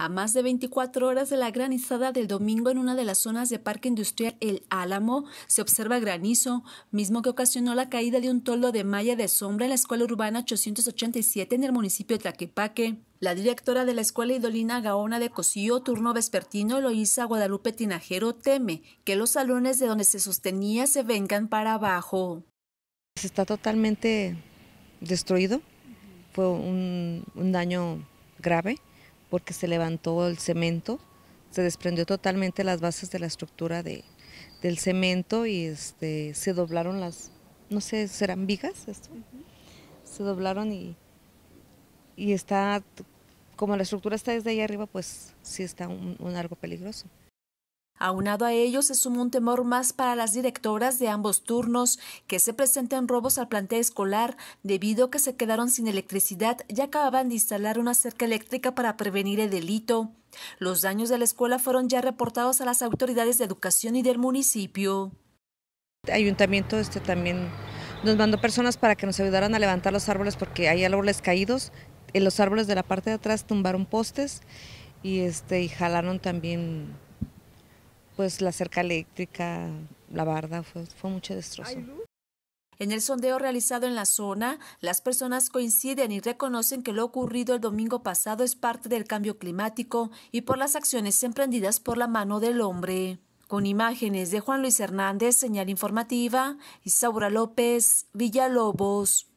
A más de 24 horas de la granizada del domingo en una de las zonas de Parque Industrial El Álamo, se observa granizo, mismo que ocasionó la caída de un toldo de malla de sombra en la escuela urbana 887 en el municipio de Tlaquepaque. La directora de la Escuela Idolina Gaona de Cosío, turno vespertino, Loisa Guadalupe Tinajero, teme que los salones de donde se sostenía se vengan para abajo. Está totalmente destruido, fue un daño grave porque se levantó el cemento, se desprendió totalmente las bases de la estructura de, del cemento y este, se doblaron las, no sé, ¿serán vigas? Esto? Se doblaron y, está, como la estructura está desde ahí arriba, pues sí está un algo peligroso. Aunado a ello, se suma un temor más para las directoras de ambos turnos que se presenten robos al plantel escolar debido a que se quedaron sin electricidad y acababan de instalar una cerca eléctrica para prevenir el delito. Los daños de la escuela fueron ya reportados a las autoridades de educación y del municipio. El ayuntamiento este también nos mandó personas para que nos ayudaran a levantar los árboles porque hay árboles caídos. En los árboles de la parte de atrás tumbaron postes y, este, y jalaron también pues la cerca eléctrica, la barda, fue, mucho destrozo. En el sondeo realizado en la zona, las personas coinciden y reconocen que lo ocurrido el domingo pasado es parte del cambio climático y por las acciones emprendidas por la mano del hombre. Con imágenes de Juan Luis Hernández, señal informativa, Isaura López, Villalobos.